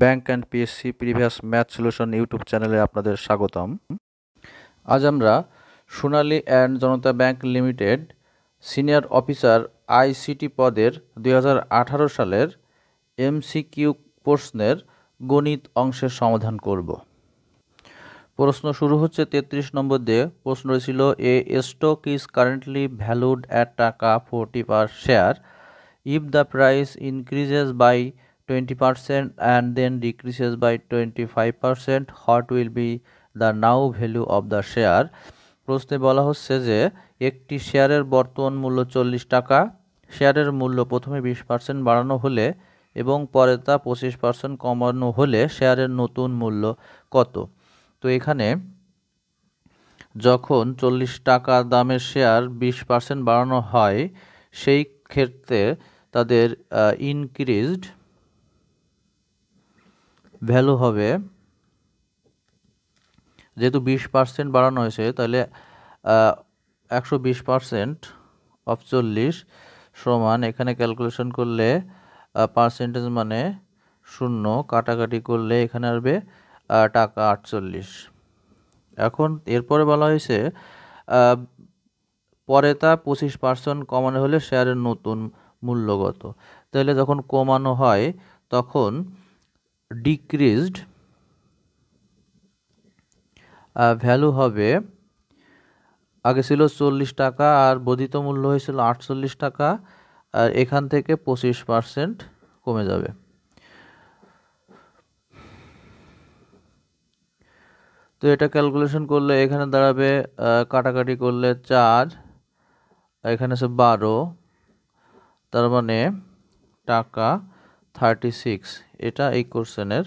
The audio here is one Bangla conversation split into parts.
Bank and PSC previous math solution YouTube চ্যানেলে আপনাদের স্বাগতম আজ আমরা Sonali and Janata bank limited senior officer ICT পদের দুই সালের এমসিকিউ প্রশ্নের গণিত অংশের সমাধান করব প্রশ্ন শুরু হচ্ছে ৩৩ নম্বর দিয়ে প্রশ্ন ছিল a stock is currently valued at taka forty per share if the price increases by 20% and then decreases by 25% what will be the now value of the share প্রশ্নে বলা হচ্ছে যে একটি শেয়ারের বর্তমান মূল্য চল্লিশ টাকা শেয়ারের মূল্য প্রথমে বিশ পার্সেন্ট বাড়ানো হলে এবং পরে তা পঁচিশ পার্সেন্ট কমানো হলে শেয়ারের নতুন মূল্য কত তো এখানে যখন চল্লিশ টাকা দামের শেয়ার বিশ পার্সেন্ট বাড়ানো হয় সেই ক্ষেত্রে তাদের ইনক্রিজড ভ্যালু হবে যেহেতু বিশ পার্সেন্ট বাড়ানো হয়েছে তাহলে একশো বিশ পার্সেন্ট অফচল্লিশ সমান এখানে ক্যালকুলেশন করলে পার্সেন্টেজ মানে শূন্য কাটাকাটি করলে এখানে আসবে টাকা আটচল্লিশ এখন এরপরে বলা হয়েছে পরে তা পঁচিশ পার্সেন্ট কমানো হলে শেয়ারের নতুন মূল্যগত তাহলে যখন কমানো হয় তখন ডিক্রিজড ভ্যালু হবে আগে ছিল চল্লিশ টাকা আর বদিত মূল্য হয়েছিল আটচল্লিশ টাকা আর এখান থেকে পঁচিশ পারসেন্ট কমে যাবে তো এটা ক্যালকুলেশন করলে এখানে দাঁড়াবে কাটাকাটি করলে চার এখানে আছে বারো তার মানে টাকা থার্টি সিক্স এটা এই কোশ্চেনের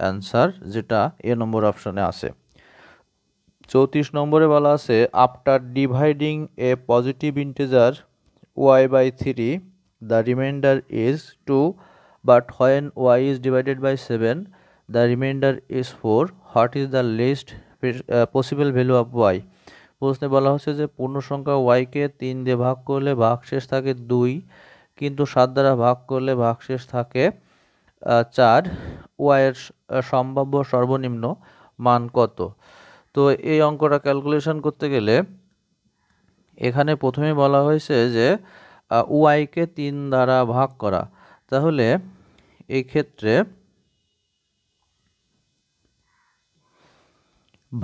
অ্যান্সার যেটা এ নম্বর অপশানে আছে চৌত্রিশ নম্বরে বলা আছে after dividing a positive integer y by three the remainder is two but when y is divided by seven the remainder is four what is the least possible value of y প্রশ্নে বলা হচ্ছে যে পূর্ণ সংখ্যা ওয়াইকে তিন দিয়ে ভাগ করলে ভাগ শেষ থাকে দুই কিন্তু সাত দ্বারা ভাগ করলে ভাগশেষ থাকে চার ওয়াইয়ের সম্ভাব্য সর্বনিম্ন মান কত তো এই অঙ্কটা ক্যালকুলেশন করতে গেলে এখানে প্রথমে বলা হয়েছে যে ওয়াইকে তিন দ্বারা ভাগ করা তাহলে এই ক্ষেত্রে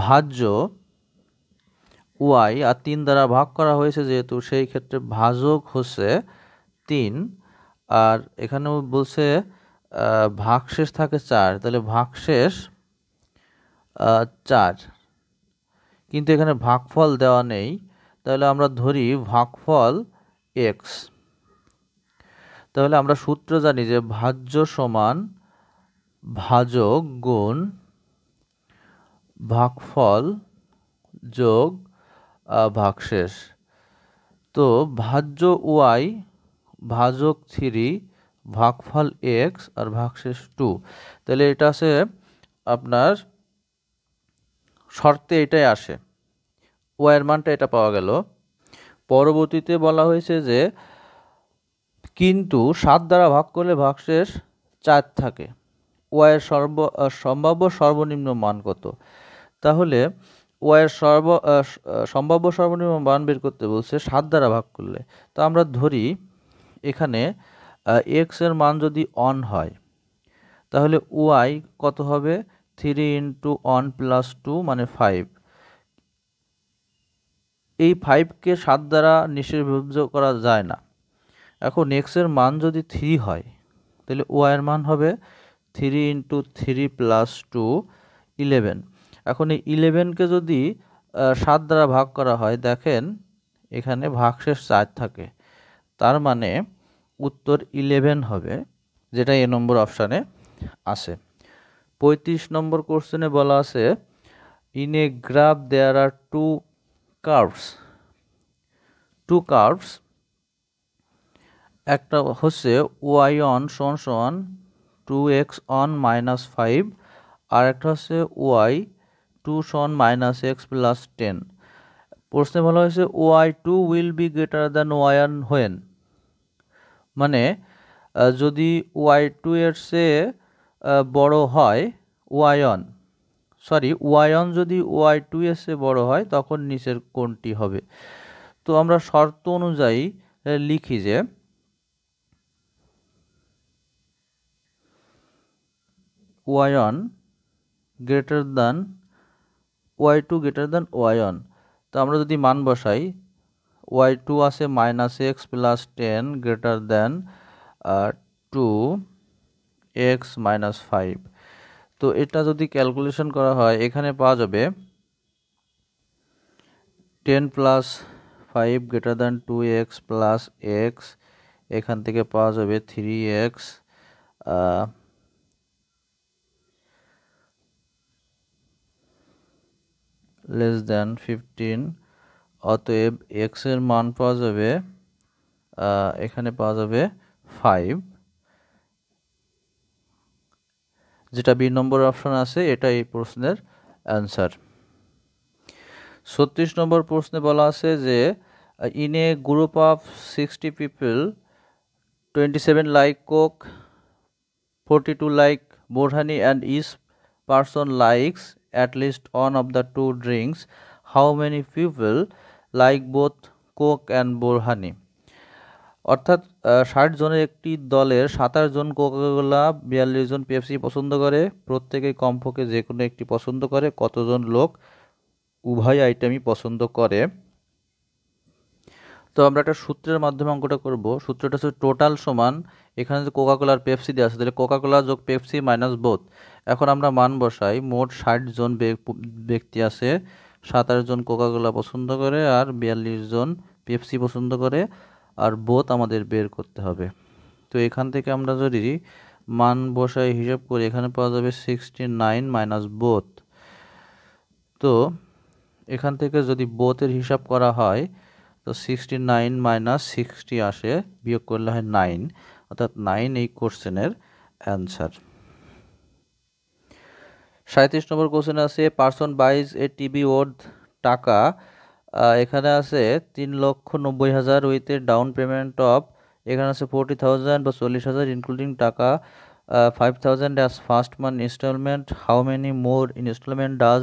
ভাজ্য ওয়াই আর তিন দ্বারা ভাগ করা হয়েছে যেহেতু সেই ক্ষেত্রে ভাজক হচ্ছে তিন আর এখানেও বলছে ভাগশেষ থাকে চার তাহলে ভাগশেষ চার কিন্তু এখানে ভাগফল দেওয়া নেই তাহলে আমরা ধরি ভাগফল এক্স তাহলে আমরা সূত্র জানি যে ভাজ্য সমান ভাজক গুণ ভাগফল যোগ ভাগশেষ তো ভাজ্য ওয়াই ভাজক থ্রি ভাগফল এক্স আর ভাগশেষ টু তাহলে এটা আছে আপনার শর্তে এটাই আসে ওয়ের মানটা এটা পাওয়া গেল পরবর্তীতে বলা হয়েছে যে কিন্তু সাত দ্বারা ভাগ করলে ভাগশেষ চার থাকে ওয়ার সর্ব সম্ভাব্য সর্বনিম্ন মান কত তাহলে ওয়ার সর্ব সম্ভাব্য সর্বনিম্ন মান বের করতে বলছে সাত দ্বারা ভাগ করলে তো আমরা ধরি এখানে এক্স এর মান যদি অন হয় তাহলে ওয়াই কত হবে three into one plus two মানে ফাইভ এই ফাইভকে সাত দ্বারা নিষেধ করা যায় না এখন এক্সের মান যদি থ্রি হয় তাহলে ওয়াইয়ের মান হবে three into three plus two eleven এখন এই ইলেভেনকে যদি সাত দ্বারা ভাগ করা হয় দেখেন এখানে ভাগশেষ চার থাকে তার মানে উত্তর ইলেভেন হবে যেটা এ নম্বর অপশানে আছে পঁয়ত্রিশ নম্বর কোশ্চেনে বলা আছে in a graph there are two curves two curves একটা হচ্ছে ওয়াই অন সন সন two x one minus five আর একটা হচ্ছে ওয়াই টু সন মাইনাস এক্স প্লাস টেন প্রশ্নে বলা হয়েছে y two will be greater than y one when মানে যদি ওয়াই টু এর চেয়ে বড় হয় ওয়ায়ন সরি ওয়ায়ন যদি ওয়াই টু এর চেয়ে বড় হয় তখন নিচের কোনটি হবে তো আমরা শর্ত অনুযায়ী লিখি যে y one greater than y two greater than y one তো আমরা যদি মান বসাই ওয়াই টু আছে minus x plus ten greater than two x minus five তো এটা যদি ক্যালকুলেশন করা হয় এখানে পাওয়া যাবে ten plus five greater than two x plus x এখান থেকে পাওয়া যাবে three x less than fifteen অতএব এক্সের মান পাওয়া যাবে এখানে পাওয়া যাবে ফাইভ যেটা বি নম্বর অপশন আছে এটাই প্রশ্নের অ্যান্সার ছত্রিশ নম্বর প্রশ্নে বলা আছে যে in a group of sixty people twenty seven like coke forty two like borhani and each person likes at least one of the two drinks how many people like both coke and borhani অর্থাৎ ষাট জনের একটি দলের সাতাশ জন কোকাকোলা বিয়াল্লিশ জন পেপসি পছন্দ করে প্রত্যেকেই কমপক্ষে যে কোনো একটি পছন্দ করে কতজন লোক উভয় আইটেমই পছন্দ করে তো আমরা একটা সূত্রের মাধ্যমে অঙ্কটা করব সূত্রটা হচ্ছে টোটাল সমান এখানে যে কোকাকোলা আর পেপসি দেওয়া আছে তাহলে কোকাকোলা যোগ পেপসি মাইনাস বোথ এখন আমরা মান বসাই মোট ষাট জন ব্যক্তি আছে সাতাশ জন কোকাকোলা পছন্দ করে আর বিয়াল্লিশ জন পেপসি পছন্দ করে আর বোথ আমাদের বের করতে হবে তো এখান থেকে আমরা যদি মান বসায় হিসাব করি এখানে পাওয়া যাবে সিক্সটি নাইন মাইনাস বোথ তো এখান থেকে যদি বোথের হিসাব করা হয় তো সিক্সটি নাইন মাইনাস সিক্সটি আসে বিয়োগ করলে হয় নাইন অর্থাৎ নাইন এই কোশ্চেনের অ্যান্সার সাঁত্রিশ নম্বর কোশ্চেন আছে person buys a TV worth taka এখানে আছে তিন লক্ষ নব্বই হাজার উইথ ডাউন পেমেন্ট অফ এখানে আছে ফোরটি থাউজেন্ড বা চল্লিশ হাজার including taka five thousand as first month installment how many more installment does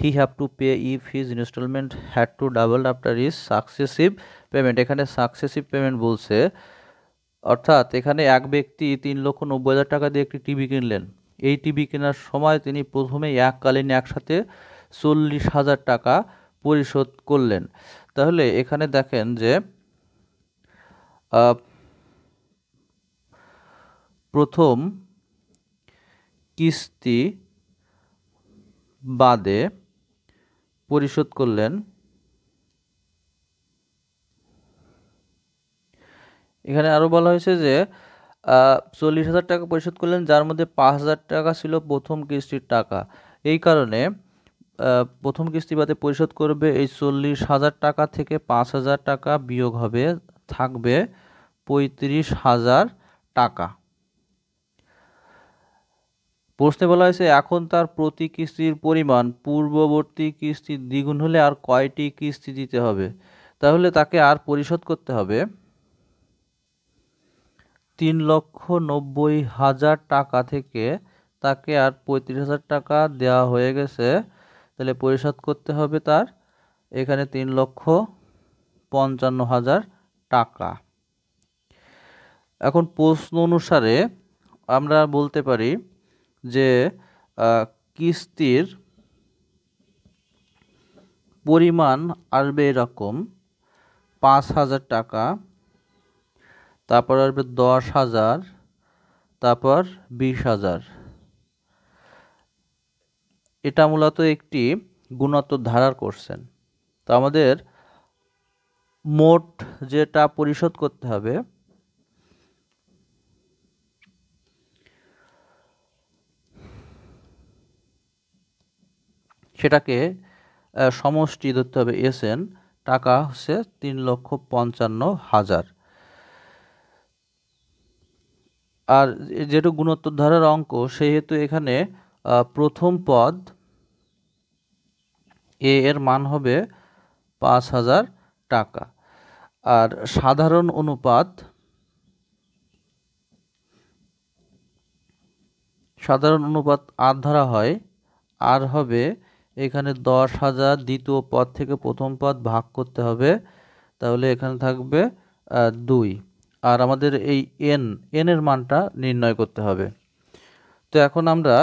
he have to pay if his installment had to double after each successive payment এখানে সাকসেসিভ পেমেন্ট বলছে অর্থাৎ এখানে এক ব্যক্তি তিন লক্ষ নব্বই হাজার টাকা দিয়ে একটি টিভি কিনলেন এই টিভি কেনার সময় তিনি প্রথমে এককালীন একসাথে চল্লিশ হাজার টাকা পরিশোধ করলেন তাহলে এখানে দেখেন যে প্রথম কিস্তি বাদে পরিশোধ করলেন এখানে আরও বলা হয়েছে যে চল্লিশ হাজার টাকা পরিশোধ করলেন যার মধ্যে পাঁচ হাজার টাকা ছিল প্রথম কিস্তির টাকা এই কারণে প্রথম কিস্তি বাদে পরিশোধ করবে এই চল্লিশ হাজার টাকা থেকে পাঁচ হাজার টাকা বিয়োগ হবে থাকবে পঁয়ত্রিশ হাজার টাকা প্রশ্নে বলা হয়েছে এখন তার প্রতি কিস্তির পরিমাণ পূর্ববর্তী কিস্তির দ্বিগুণ হলে আর কয়টি কিস্তি দিতে হবে তাহলে তাকে আর পরিশোধ করতে হবে তিন লক্ষ নব্বই হাজার টাকা থেকে তাকে আর পঁয়ত্রিশ হাজার টাকা দেওয়া হয়ে গেছে তাহলে পরিশোধ করতে হবে তার এখানে তিন লক্ষ পঞ্চান্ন হাজার টাকা এখন প্রশ্ন অনুসারে আমরা বলতে পারি যে কিস্তির পরিমাণ আসবে এরকম পাঁচ হাজার টাকা তারপর আসবে দশ হাজার তারপর বিশ হাজার এটা মূলত একটি গুণাত্মক ধারার কোশ্চেন তো আমাদের মোট যেটা পরিশোধ করতে হবে সেটাকে সমষ্টি ধরতে হবে এসেন টাকা হচ্ছে তিন লক্ষ পঞ্চান্ন হাজার আর যেহেতু গুণোত্তর ধারার অঙ্ক সেহেতু এখানে প্রথম পদ এ এর মান হবে পাঁচ হাজার টাকা আর সাধারণ অনুপাত সাধারণ অনুপাত আর ধরা হয় আর হবে এখানে দশ হাজার দ্বিতীয় পদ থেকে প্রথম পদ ভাগ করতে হবে তাহলে এখানে থাকবে দুই আর আমাদের এই এন এন এর মানটা নির্ণয় করতে হবে তো এখন আমরা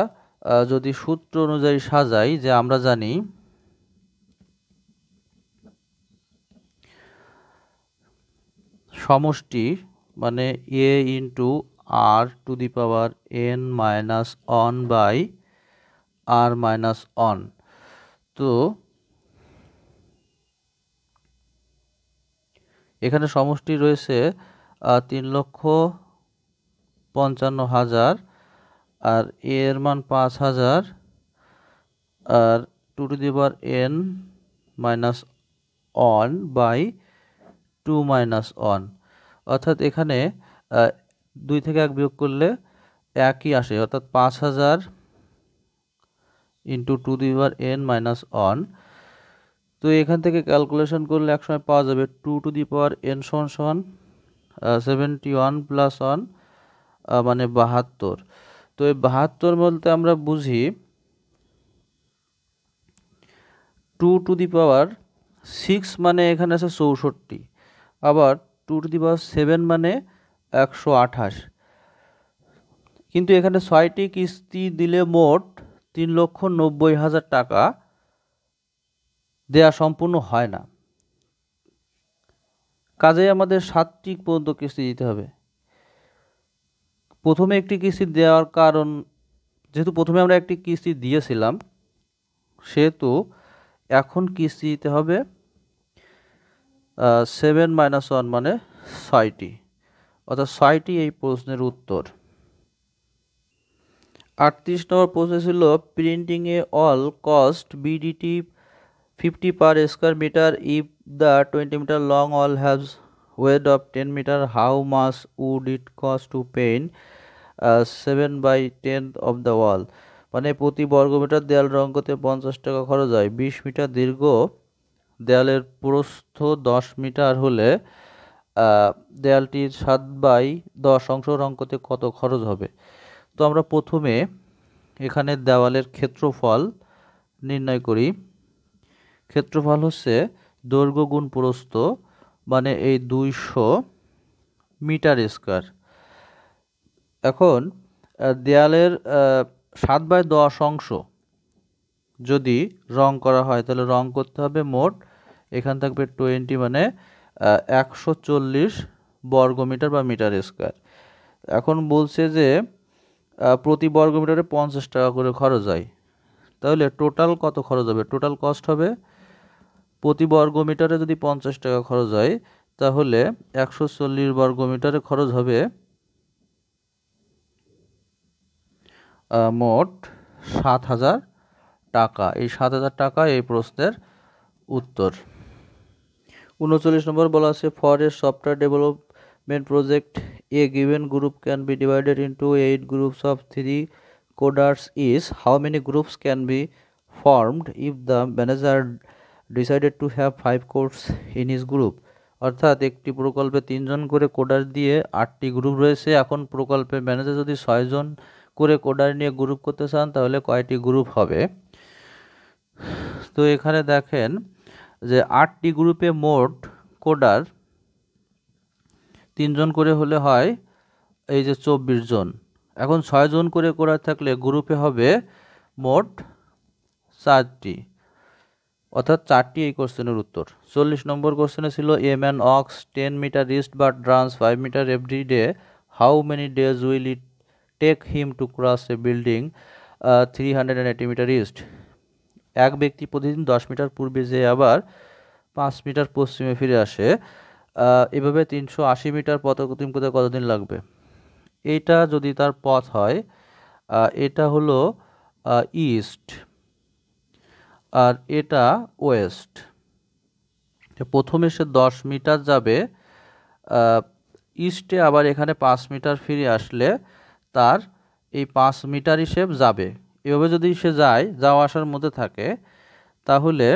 যদি সূত্র অনুযায়ী সাজাই যে আমরা জানি সমষ্টি মানে a into r to the power n minus one by r minus one তো এখানে সমষ্টি রয়েছে তিন লক্ষ পঞ্চান্ন হাজার আর এর মান পাঁচ হাজার আর two to the power n minus one by two minus one অর্থাৎ এখানে দুই থেকে এক বিয়োগ করলে একই আসে অর্থাৎ পাঁচ হাজার into two the n minus one তো এখান থেকে ক্যালকুলেশন করলে একসময় পাওয়া যাবে two to the power n সন সন সেভেন্টি ওয়ান প্লাস ওয়ান মানে বাহাত্তর তো এই বাহাত্তর বলতে আমরা বুঝি two to the power six মানে এখানে আছে চৌষট্টি আবার two to the power seven মানে একশো আঠাশ কিন্তু এখানে ছয়টি কিস্তি দিলে মোট তিন লক্ষ নব্বই হাজার টাকা দেয়া সম্পূর্ণ হয় না কাজেই আমাদের সাতটি পর্যন্ত কিস্তি দিতে হবে প্রথমে একটি কিস্তি দেওয়ার কারণ যেহেতু প্রথমে আমরা একটি কিস্তি দিয়েছিলাম সেহেতু এখন কিস্তি দিতে হবে সেভেন মাইনাস ওয়ান মানে ছয়টি অর্থাৎ ছয়টি এই প্রশ্নের উত্তর আটত্রিশ নম্বর প্রশ্ন ছিল প্রিন্টিংয়ে all cost BDT 50 per square meter if the 20 meter long wall has weight of 10 meter how much would it cost to paint uh, 7 by 10 of the wall মানে প্রতি বর্গমিটার দেয়াল রং করতে পঞ্চাশ টাকা খরচ হয় বিশ মিটার দীর্ঘ দেয়ালের প্রস্থ দশ মিটার হলে দেয়ালটির সাত বাই দশ অংশ রং করতে কত খরচ হবে তো আমরা প্রথমে এখানে দেওয়ালের ক্ষেত্রফল নির্ণয় করি ক্ষেত্রফল হচ্ছে দৈর্ঘ্য গুণ প্রস্থ মানে এই দুইশো মিটার স্কোয়ার এখন দেয়ালের সাত বাই দশ অংশ যদি রং করা হয় তাহলে রং করতে হবে মোট এখান থাকবে টোয়েন্টি মানে একশো চল্লিশ বর্গমিটার বা মিটার স্কোয়ার এখন বলছে যে প্রতি বর্গমিটারে পঞ্চাশ টাকা করে খরচ হয় তাহলে টোটাল কত খরচ হবে টোটাল কস্ট হবে প্রতি বর্গ মিটারে যদি পঞ্চাশ টাকা খরচ হয় তাহলে একশো চল্লিশ বর্গ মিটারে খরচ হবে মোট সাত হাজার টাকা এই সাত হাজার টাকা এই প্রশ্নের উত্তর উনচল্লিশ নম্বর বলা আছে for a software development project a given group can be divided into eight groups of three coders each how many groups can be formed if the manager decided to have five course in each group অর্থাৎ একটি প্রকল্পে তিনজন করে কোডার দিয়ে আটটি গ্রুপ রয়েছে এখন প্রকল্পের ম্যানেজার যদি ছয়জন করে কোডার নিয়ে গ্রুপ করতে চান তাহলে কয়টি গ্রুপ হবে তো এখানে দেখেন যে আটটি গ্রুপে মোট কোডার তিনজন করে হলে হয় এই যে চব্বিশ জন এখন ছয়জন করে কোডার থাকলে গ্রুপে হবে মোট চারটি অর্থাৎ চারটি এই কোশ্চেনের উত্তর চল্লিশ নম্বর কোশ্চেনে ছিল a man walks ten meter rest বা ড্রান্স five meter every day how many days will it take him to cross a building three hundred and eighty meter east এক ব্যক্তি প্রতিদিন দশ মিটার পূর্বে যে আবার পাঁচ মিটার পশ্চিমে ফিরে আসে এভাবে তিনশো আশি মিটার পথ অতিম করতে কতদিন লাগবে এটা যদি তার পথ হয় এটা হলো ইস্ট আর এটা ওয়েস্ট প্রথমে সে দশ মিটার যাবে ইস্টে আবার এখানে পাঁচ মিটার ফিরে আসলে তার এই পাঁচ মিটার হিসেব যাবে এভাবে যদি সে যায় যাওয়া আসার মধ্যে থাকে তাহলে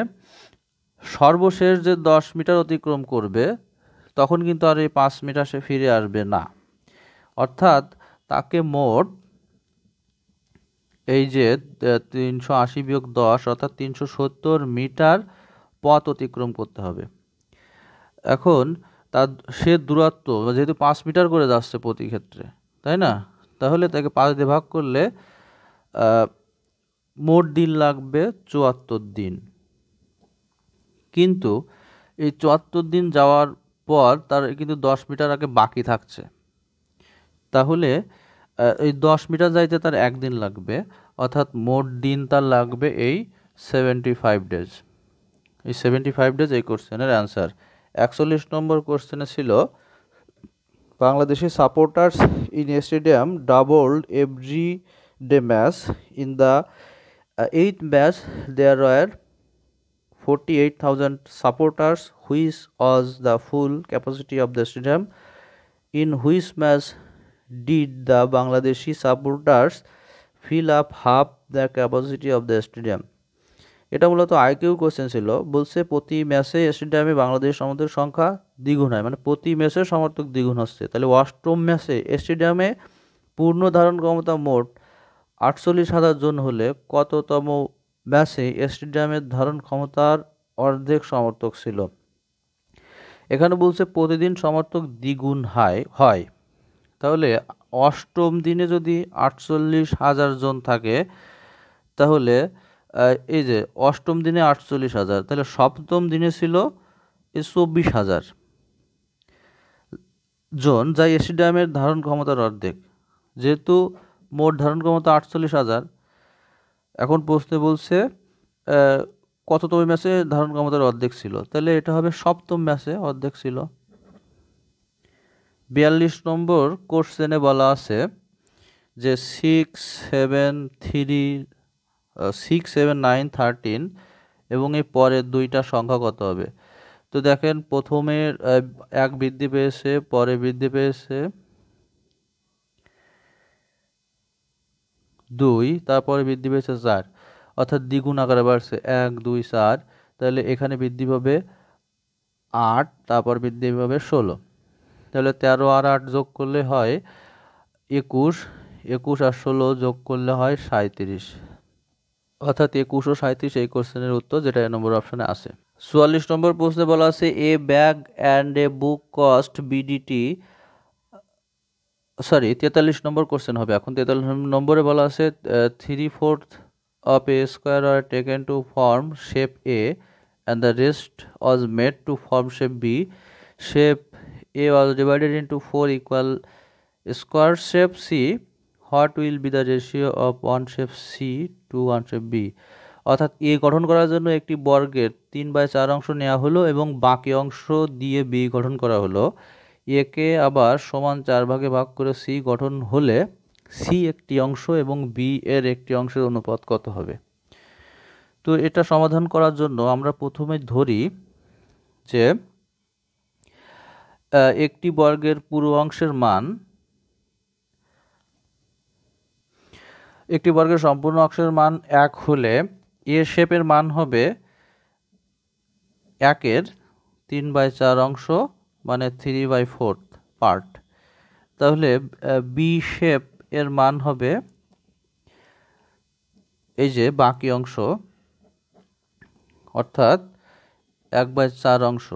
সর্বশেষ যে দশ মিটার অতিক্রম করবে তখন কিন্তু আর এই পাঁচ মিটার সে ফিরে আসবে না অর্থাৎ তাকে মোট এই যে তিনশো আশি বিয়োগ দশ অর্থাৎ তিনশো সত্তর মিটার পথ অতিক্রম করতে হবে এখন তার সে দূরত্ব যেহেতু পাঁচ মিটার করে যাচ্ছে প্রতি ক্ষেত্রে তাই না তাহলে তাকে পাঁচ দিয়ে ভাগ করলে মোট দিন লাগবে চুয়াত্তর দিন কিন্তু এই চুয়াত্তর দিন যাওয়ার পর তার কিন্তু দশ মিটার আগে বাকি থাকছে তাহলে এই দশ মিটার যাইতে তার একদিন লাগবে অর্থাৎ মোট দিন তার লাগবে এই সেভেন্টি ফাইভ ডেজ এই সেভেন্টি ফাইভ ডেজ এই কোশ্চেনের অ্যান্সার একচল্লিশ নম্বর কোশ্চেনে ছিল Bangladeshi supporters in stadium doubled every day match in the eight match there were forty eight thousand supporters which was the full capacity of the stadium in which match did the Bangladeshi supporters fill up half the capacity of the stadium এটা মূলত আইকিউ কোশ্চেন ছিল বলছে প্রতি ম্যাচে স্টেডিয়ামে বাংলাদেশ সমর্থক সংখ্যা দ্বিগুণ হয় মানে প্রতি ম্যাচে সমর্থক দ্বিগুণ হচ্ছে তাহলে অষ্টম ম্যাচে স্টেডিয়ামে পূর্ণ ধারণ ক্ষমতা মোট আটচল্লিশ হাজার জন হলে কততম ম্যাচে স্টেডিয়ামের ধারণ ক্ষমতার অর্ধেক সমর্থক ছিল এখানে বলছে প্রতিদিন সমর্থক দ্বিগুণ হয় হয় তাহলে অষ্টম দিনে যদি আটচল্লিশ হাজার জন থাকে তাহলে এই যে অষ্টম দিনে আটচল্লিশ হাজার তাহলে সপ্তম দিনে ছিল এই চব্বিশ হাজার জন যা ড্যামের ধারণ ক্ষমতার অর্ধেক যেহেতু মোট ধারণ ক্ষমতা আটচল্লিশ হাজার এখন প্রশ্নে বলছে কততম ম্যাচে ধারণ ক্ষমতার অর্ধেক ছিল তাহলে এটা হবে সপ্তম ম্যাচে অর্ধেক ছিল বিয়াল্লিশ নম্বর কোশ্চেনে বলা আছে যে six seven three six seven nine thirteen এবং এই পরের দুইটা সংখ্যা কত হবে তো দেখেন প্রথমে এক বৃদ্ধি পেয়েছে পরে বৃদ্ধি পেয়েছে দুই তারপরে বৃদ্ধি পেয়েছে চার অর্থাৎ দ্বিগুণ আকারে বাড়ছে এক দুই চার তাহলে এখানে বৃদ্ধি পাবে আট তারপর বৃদ্ধি পাবে ষোলো তাহলে তেরো আর আট যোগ করলে হয় একুশ একুশ আর ষোলো যোগ করলে হয় সাঁত্রিশ অর্থাৎ একুশ ও সাঁত্রিশ এই কোশ্চেনের উত্তর যেটা এ নম্বর অপশানে আছে চুয়াল্লিশ নম্বর প্রশ্নে বলা আছে a bag and a book cost BDT sorry তেতাল্লিশ নম্বর কোশ্চেন হবে এখন তেতাল্লিশ নম্বরে বলা আছে three fourth of a square are taken to form shape A and the rest was made to form shape B shape A was divided into 4 equal square shape C, what will be the ratio of one shape C to one shape B? অর্থাৎ এ গঠন করার জন্য একটি বর্গের তিন বাই চার অংশ নেওয়া হলো এবং বাকি অংশ দিয়ে বি গঠন করা হলো একে আবার সমান চার ভাগে ভাগ করে সি গঠন হলে সি একটি অংশ এবং বি এর একটি অংশের অনুপাত কত হবে তো এটা সমাধান করার জন্য আমরা প্রথমে ধরি যে একটি বর্গের পুরো অংশের মান একটি বর্গের সম্পূর্ণ অংশের মান এক হলে এ শেপের মান হবে একের তিন বাই চার অংশ মানে থ্রি বাই ফোর্থ পার্ট তাহলে বি শেপ এর মান হবে এই যে বাকি অংশ অর্থাৎ এক বাই চার অংশ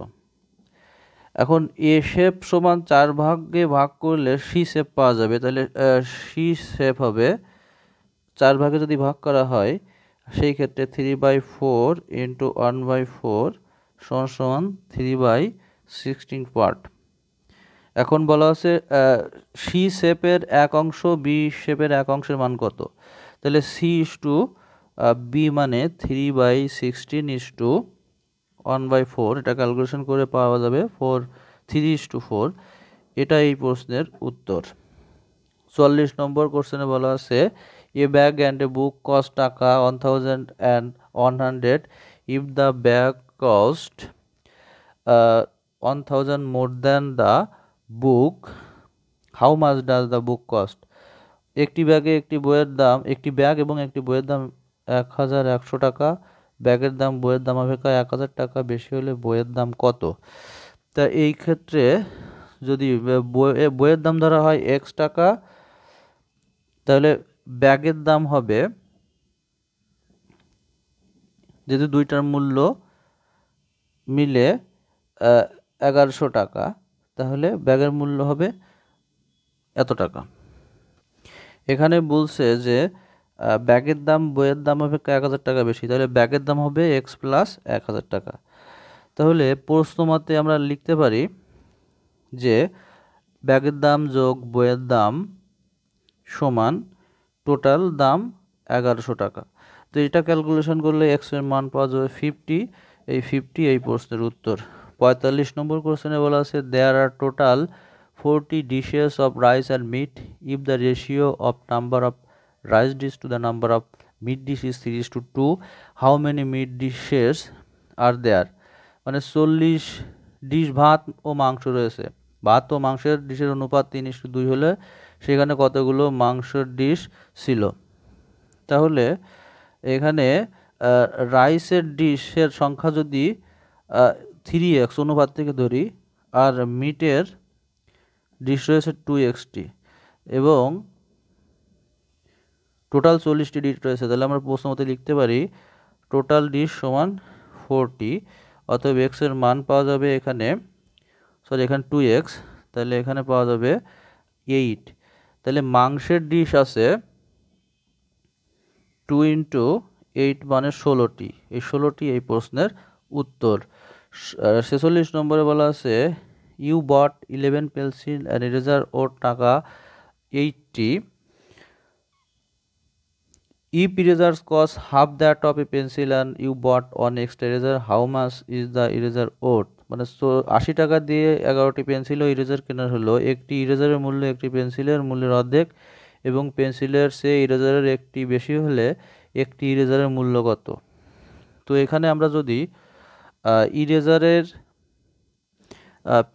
এখন এ শেপ সমান চার ভাগে ভাগ করলে সি শেপ পাওয়া যাবে তাহলে সি শেপ হবে চার ভাগে যদি ভাগ করা হয় সেই ক্ষেত্রে three by four into one by four সমান সমান থ্রি বাই সিক্সটিন পার্ট এখন বলা আছে সি শেপের এক অংশ বি শেপের এক অংশের মান কত তাহলে সি ইস টু বি মানে three by sixteen is to one by four এটা ক্যালকুলেশন করে পাওয়া যাবে ফোর থ্রি টু ফোর এটা এই প্রশ্নের উত্তর চল্লিশ নম্বর কোশ্চেনে বলা আছে a bag and a book cost taka one thousand and one hundred if the bag cost one thousand more than the book how much does the book cost একটি ব্যাগে একটি বইয়ের দাম একটি ব্যাগ এবং একটি বইয়ের দাম এক হাজার একশো টাকা ব্যাগের দাম বইয়ের দাম অপেক্ষা এক হাজার টাকা বেশি হলে বইয়ের দাম কত তা এই ক্ষেত্রে যদি বইয়ের দাম ধরা হয় এক্স টাকা তাহলে ব্যাগের দাম হবে যেহেতু দুইটার মূল্য মিলে এগারোশো টাকা তাহলে ব্যাগের মূল্য হবে এত টাকা এখানে বলছে যে ব্যাগের দাম বইয়ের দাম অপেক্ষা এক হাজার টাকা বেশি তাহলে ব্যাগের দাম হবে এক্স প্লাস এক হাজার টাকা তাহলে প্রশ্নমতে আমরা লিখতে পারি যে ব্যাগের দাম যোগ বইয়ের দাম সমান টোটাল দাম এগারোশো টাকা তো এটা ক্যালকুলেশন করলে এক্সের মান পাওয়া যাবে ফিফটি এই ফিফটি এই প্রশ্নের উত্তর পঁয়তাল্লিশ নম্বর কোশ্চেনে বলা আছে there are total forty dishes of rice and meat if the ratio of number of rice dish to the number of meat dishes 3 is to 2 how many meat dishes are there মানে চল্লিশ ডিশ ভাত ও মাংস রয়েছে ভাত ও মাংসের ডিশের অনুপাত is to দুই হলে সেখানে কতগুলো মাংসের ডিশ ছিল তাহলে এখানে রাইসের ডিশের সংখ্যা যদি থ্রি এক্স অনুপাত থেকে ধরি আর মিটের ডিশ রয়েছে টু এক্সটি এবং টোটাল চল্লিশটি ডিশ রয়েছে তাহলে আমরা প্রশ্ন মতে লিখতে পারি টোটাল ডিশ সমান ফোরটি অতএব এক্সের মান পাওয়া যাবে এখানে সরি এখানে টু এক্স তাহলে এখানে পাওয়া যাবে এইট তাহলে মাংসের ডিশ আছে টু ইন্টু এইট মানে ষোলোটি এই ষোলোটি এই প্রশ্নের উত্তর ছেচল্লিশ নম্বরে বলা আছে you bought eleven pencil and eraser ও taka eighty If eraser cost half that of a pencil and you bought one extra eraser, how much is the eraser worth? মানে আশি টাকা দিয়ে এগারোটি পেন্সিল ও ইরেজার কেনার হলো একটি ইরেজারের মূল্য একটি পেন্সিলের মূল্যের অর্ধেক এবং পেন্সিলের সে ইরেজারের একটি বেশি হলে একটি ইরেজারের মূল্য কত তো এখানে আমরা যদি ইরেজারের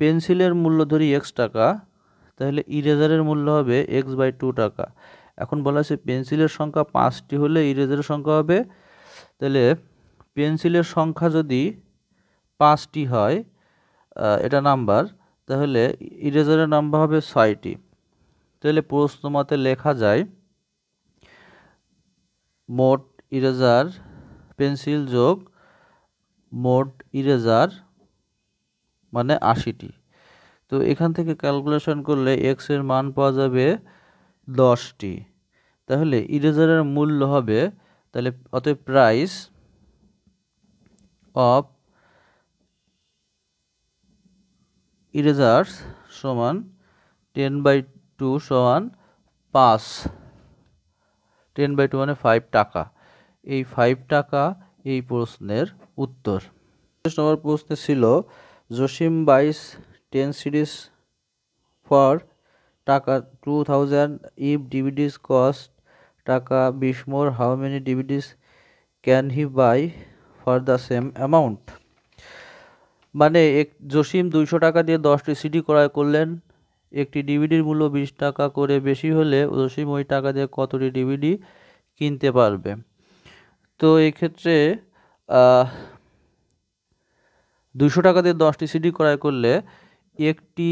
পেন্সিলের মূল্য ধরি এক্স টাকা তাহলে ইরেজারের মূল্য হবে এক্স বাই টু টাকা এখন বলা আছে পেন্সিলের সংখ্যা পাঁচটি হলে ইরেজারের সংখ্যা হবে তাহলে পেন্সিলের সংখ্যা যদি পাঁচটি হয় এটা নাম্বার তাহলে ইরেজারের নাম্বার হবে ছয়টি তাহলে প্রশ্ন মতে লেখা যায় মোট ইরেজার পেন্সিল যোগ মোট ইরেজার মানে আশিটি তো এখান থেকে ক্যালকুলেশন করলে এক্সের মান পাওয়া যাবে দশটি তাহলে ইরেজারের মূল্য হবে তাহলে অতএব প্রাইস অফ ইরেজার্স সমান টেন বাই টু সমান পাঁচ টেন বাই টু মানে ফাইভ টাকা এই ফাইভ টাকা এই প্রশ্নের উত্তর নম্বর প্রশ্নে ছিল Jasim buys ten series for taka two thousand if DVDs cost taka বিশ more how many DVDs can he buy for the same amount মানে এক জসিম দুইশো টাকা দিয়ে দশটি সিডি ক্রয় করলেন একটি ডিভিডির মূল্য বিশ টাকা করে বেশি হলে জসিম ওই টাকা দিয়ে কতটি ডিভিডি কিনতে পারবে তো এক্ষেত্রে দুশো টাকা দিয়ে দশটি সিডি ক্রয় করলে একটি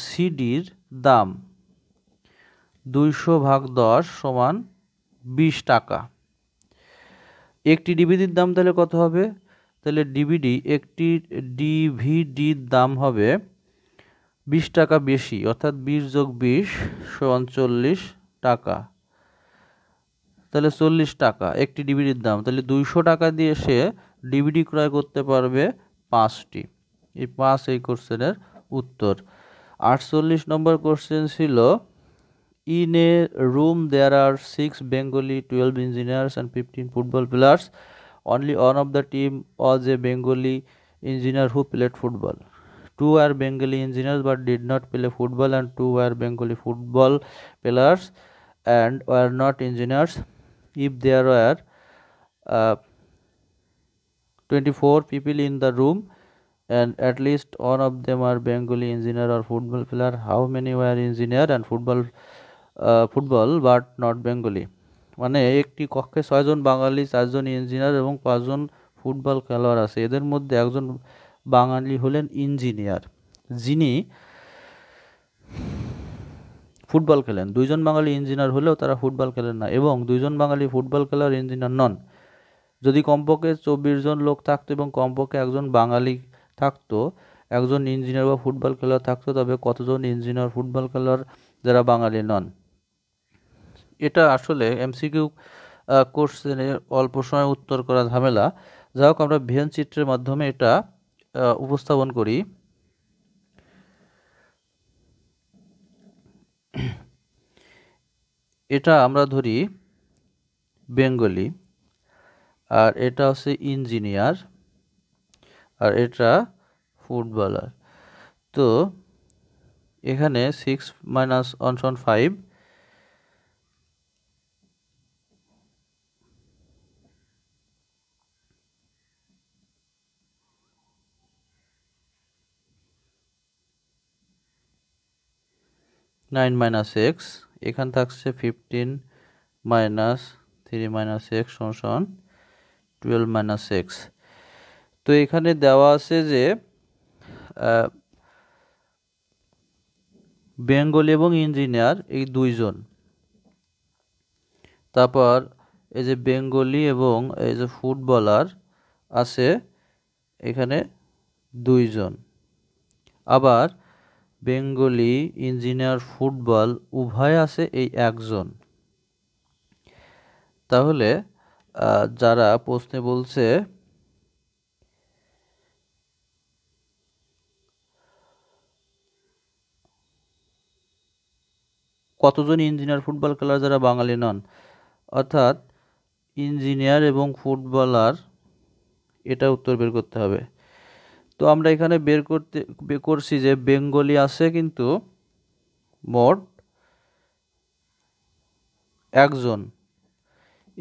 সিডির দাম দুইশো ভাগ দশ সমান বিশ টাকা একটি ডিভিডির দাম তাহলে কত হবে তাহলে ডিভিডি একটি ডিভিডির দাম হবে বিশ টাকা বেশি অর্থাৎ বিশ যোগ বিশ সমান চল্লিশ টাকা তাহলে চল্লিশ টাকা একটি ডিভিডির দাম তাহলে দুইশো টাকা দিয়ে সে ডিভিডি ক্রয় করতে পারবে পাঁচটি এই পাঁচ এই কোর্সেনের উত্তর আটচল্লিশ নম্বর কোশ্চেন ছিল in a room there are six Bengali twelve engineers and fifteen football players only one of the team was a Bengali engineer who played football two are Bengali engineers but did not play football and two are Bengali football players and were not engineers if there were twenty four people in the room and at least one of them are Bengali engineer or football player. How many were engineer and football uh, football but not Bengali? মানে একটি কক্ষে ছয়জন বাঙালি চারজন ইঞ্জিনিয়ার এবং পাঁচজন ফুটবল খেলোয়াড় আছে এদের মধ্যে একজন বাঙালি হলেন ইঞ্জিনিয়ার যিনি ফুটবল খেলেন দুইজন বাঙালি ইঞ্জিনিয়ার হলেও তারা ফুটবল খেলেন না এবং দুইজন বাঙালি ফুটবল খেলার ইঞ্জিনিয়ার নন যদি কমপক্ষে চব্বিশ জন লোক থাকতো এবং কমপক্ষে একজন বাঙালি থাকতো একজন ইঞ্জিনিয়ার বা ফুটবল খেলোয়াড় থাকতো তবে কতজন ইঞ্জিনিয়ার ফুটবল খেলোয়াড় যারা বাঙালি নন এটা আসলে এমসিকিউ কোর্সে অল্প সময় উত্তর করা ঝামেলা যা হোক আমরা ভেন চিত্রের মাধ্যমে এটা উপস্থাপন করি এটা আমরা ধরি বেঙ্গলি আর এটা হচ্ছে ইঞ্জিনিয়ার আর এটা ফুটবলার তো এখানে six minus one five nine minus x এখান থাকছে fifteen minus three minus x সমান টুয়েলভ মাইনাস এক্স তো এখানে দেওয়া আছে যে বেঙ্গল এবং ইঞ্জিনিয়ার এই দুইজন তারপর এই যে বেঙ্গলি এবং এই যে ফুটবলার আছে এখানে দুইজন আবার বেঙ্গলি ইঞ্জিনিয়ার ফুটবল উভয় আছে এই একজন তাহলে যারা প্রশ্নে বলছে কতজন ইঞ্জিনিয়ার ফুটবল খেলার যারা বাঙালি নন অর্থাৎ ইঞ্জিনিয়ার এবং ফুটবলার এটা উত্তর বের করতে হবে তো আমরা এখানে বের করতে বের করছি যে বেঙ্গলি আছে কিন্তু মোট একজন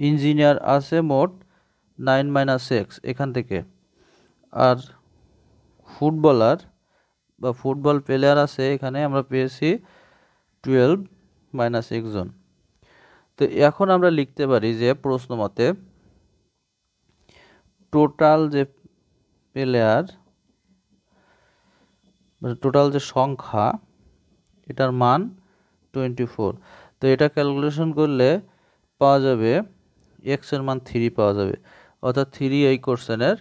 ইঞ্জিনিয়ার আছে মোট নাইন মাইনাস এক্স এখান থেকে আর ফুটবলার বা ফুটবল প্লেয়ার আছে এখানে আমরা পেয়েছি টুয়েলভ মাইনাস একজন তো এখন আমরা লিখতে পারি যে প্রশ্ন মতে টোটাল যে প্লেয়ার মানে টোটাল যে সংখ্যা এটার মান টোয়েন্টি ফোর তো এটা ক্যালকুলেশন করলে পাওয়া যাবে এক্সের মান থ্রি পাওয়া যাবে অর্থাৎ থ্রি এই কোশ্চেনের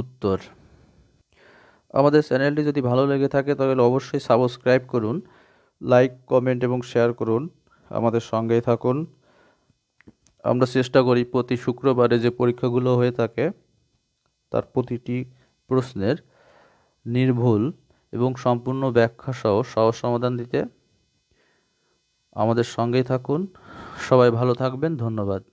উত্তর আমাদের চ্যানেলটি যদি ভালো লেগে থাকে তাহলে অবশ্যই সাবস্ক্রাইব করুন লাইক কমেন্ট এবং শেয়ার করুন আমাদের সঙ্গেই থাকুন আমরা চেষ্টা করি প্রতি শুক্রবারে যে পরীক্ষাগুলো হয়ে থাকে তার প্রতিটি প্রশ্নের নির্ভুল এবং সম্পূর্ণ ব্যাখ্যা সহ সহজ সমাধান দিতে আমাদের সঙ্গেই থাকুন সবাই ভালো থাকবেন ধন্যবাদ